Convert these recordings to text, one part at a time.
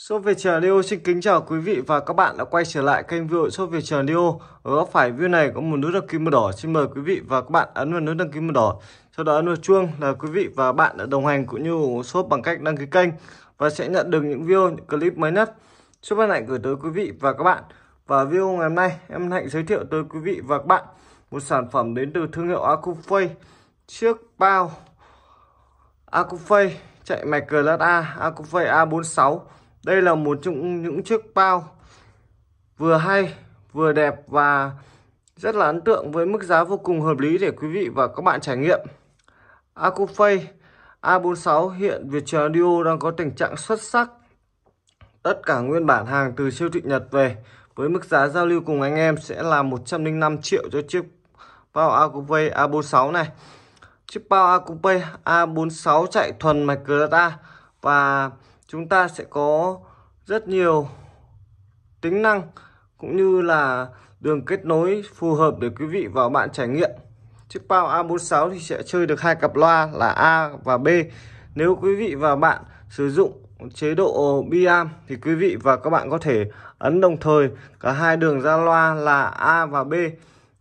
Sốt Việt Trà Leo xin kính chào quý vị và các bạn đã quay trở lại kênh Vội Sốt Việt Trà Leo. Ở góc phải video này có một nút đăng ký màu đỏ. Xin mời quý vị và các bạn ấn vào nút đăng ký màu đỏ. Sau đó ấn vào chuông là quý vị và bạn đã đồng hành cũng như ủng shop bằng cách đăng ký kênh và sẽ nhận được những video, những clip mới nhất. Shop Văn Hạnh gửi tới quý vị và các bạn. Và video ngày hôm nay em Hạnh giới thiệu tới quý vị và các bạn một sản phẩm đến từ thương hiệu Acufay chiếc bao Acufay chạy mạch GLA Acufay A46 đây là một trong những chiếc bao vừa hay, vừa đẹp và rất là ấn tượng với mức giá vô cùng hợp lý để quý vị và các bạn trải nghiệm. Acofay A46 hiện Viettel Audio đang có tình trạng xuất sắc. Tất cả nguyên bản hàng từ siêu thị Nhật về với mức giá giao lưu cùng anh em sẽ là 105 triệu cho chiếc bao Acofay A46 này. Chiếc bao Acofay A46 chạy thuần mạch Creta và chúng ta sẽ có rất nhiều tính năng cũng như là đường kết nối phù hợp để quý vị và bạn trải nghiệm chiếc bao A46 thì sẽ chơi được hai cặp loa là A và B nếu quý vị và bạn sử dụng chế độ biam thì quý vị và các bạn có thể ấn đồng thời cả hai đường ra loa là A và B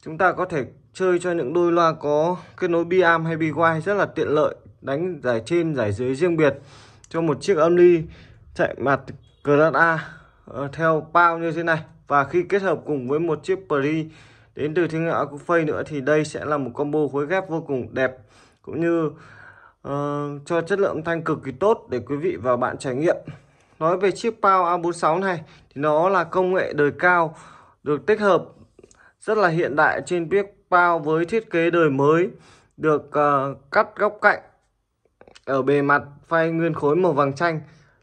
chúng ta có thể chơi cho những đôi loa có kết nối biam hay bi rất là tiện lợi đánh giải trên giải dưới riêng biệt cho một chiếc âm ly chạy mặt a ờ, theo bao như thế này và khi kết hợp cùng với một chiếc Pri đến từ thương hiệu Acufay nữa thì đây sẽ là một combo khối ghép vô cùng đẹp cũng như uh, cho chất lượng thanh cực kỳ tốt để quý vị và bạn trải nghiệm nói về chiếc Power A46 này thì nó là công nghệ đời cao được tích hợp rất là hiện đại trên chiếc Power với thiết kế đời mới được uh, cắt góc cạnh ở bề mặt phay nguyên khối màu vàng chanh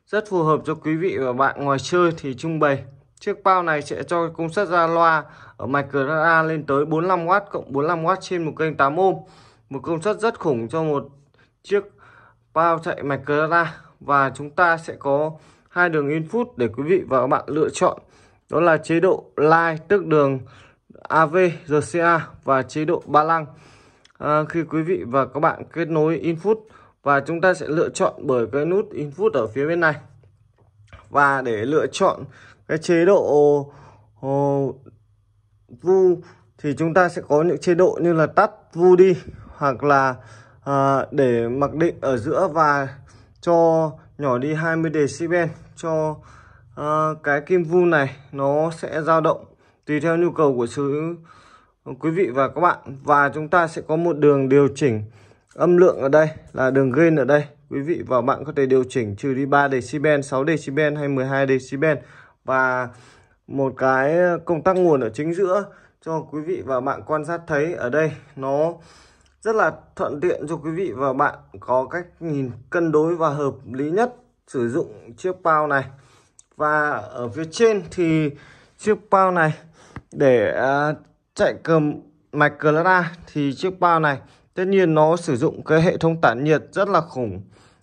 rất phù hợp cho quý vị và bạn ngoài chơi thì trưng bày chiếc bao này sẽ cho công suất ra loa ở mạch ra lên tới 45W cộng 45W trên một kênh 8 ohm, một công suất rất khủng cho một chiếc bao chạy mạch ra và chúng ta sẽ có hai đường input để quý vị và các bạn lựa chọn đó là chế độ live tức đường AV RCA và chế độ ba lăng à, khi quý vị và các bạn kết nối input và chúng ta sẽ lựa chọn bởi cái nút input ở phía bên này và để lựa chọn cái chế độ uh, vu thì chúng ta sẽ có những chế độ như là tắt vu đi hoặc là uh, để mặc định ở giữa và cho nhỏ đi 20 decibel cho uh, cái kim vu này nó sẽ dao động tùy theo nhu cầu của sứ quý vị và các bạn và chúng ta sẽ có một đường điều chỉnh âm lượng ở đây là đường gain ở đây quý vị vào bạn có thể điều chỉnh trừ đi 3 decibel 6 decibel hay 12 decibel và một cái công tắc nguồn ở chính giữa cho quý vị và bạn quan sát thấy ở đây nó rất là thuận tiện cho quý vị và bạn có cách nhìn cân đối và hợp lý nhất sử dụng chiếc bao này và ở phía trên thì chiếc bao này để à, chạy cầm mạch clara thì chiếc bao này Tất nhiên nó sử dụng cái hệ thống tản nhiệt rất là khủng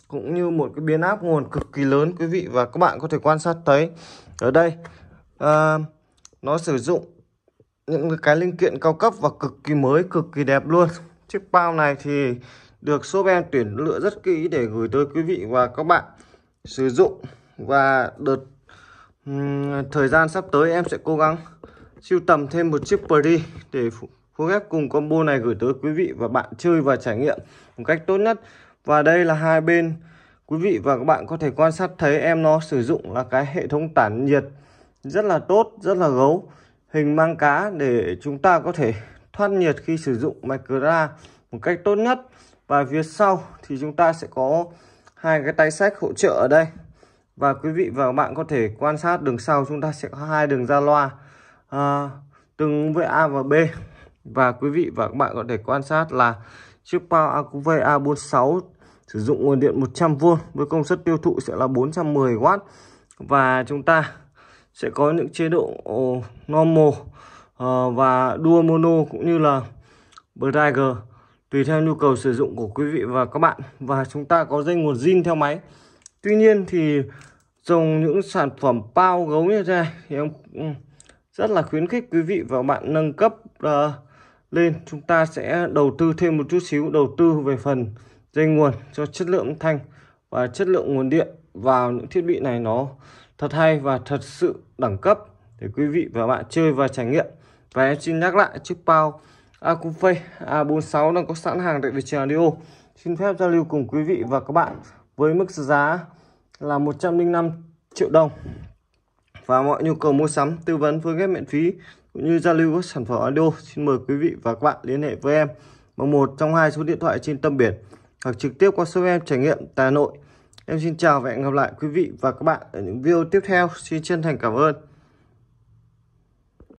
cũng như một cái biến áp nguồn cực kỳ lớn quý vị và các bạn có thể quan sát thấy ở đây à, nó sử dụng những cái linh kiện cao cấp và cực kỳ mới cực kỳ đẹp luôn chiếc bao này thì được shop em tuyển lựa rất kỹ để gửi tới quý vị và các bạn sử dụng và đợt um, thời gian sắp tới em sẽ cố gắng siêu tầm thêm một chiếc Pri để cô ghép cùng combo này gửi tới quý vị và bạn chơi và trải nghiệm một cách tốt nhất và đây là hai bên quý vị và các bạn có thể quan sát thấy em nó sử dụng là cái hệ thống tản nhiệt rất là tốt rất là gấu hình mang cá để chúng ta có thể thoát nhiệt khi sử dụng mạch ra một cách tốt nhất và phía sau thì chúng ta sẽ có hai cái tay sách hỗ trợ ở đây và quý vị và các bạn có thể quan sát đường sau chúng ta sẽ có hai đường ra loa à, từng với A và B và quý vị và các bạn có thể quan sát là chiếc Power AQV A46 sử dụng nguồn điện 100V với công suất tiêu thụ sẽ là 410W và chúng ta sẽ có những chế độ normal ờ, và dual mono cũng như là Briger tùy theo nhu cầu sử dụng của quý vị và các bạn và chúng ta có dây nguồn zin theo máy tuy nhiên thì dùng những sản phẩm bao gấu như thế này thì em rất là khuyến khích quý vị và các bạn nâng cấp uh, lên chúng ta sẽ đầu tư thêm một chút xíu đầu tư về phần dây nguồn cho chất lượng thanh và chất lượng nguồn điện vào những thiết bị này nó thật hay và thật sự đẳng cấp để quý vị và bạn chơi và trải nghiệm và em xin nhắc lại chiếc bao Acufei A46 đang có sẵn hàng tại Viettel Audio xin phép giao lưu cùng quý vị và các bạn với mức giá là 105 triệu đồng và mọi nhu cầu mua sắm tư vấn với ghép miễn phí cũng như giao lưu các sản phẩm audio, xin mời quý vị và các bạn liên hệ với em bằng một trong hai số điện thoại trên tâm biển hoặc trực tiếp qua số em trải nghiệm tại Hà Nội. Em xin chào và hẹn gặp lại quý vị và các bạn ở những video tiếp theo. Xin chân thành cảm ơn.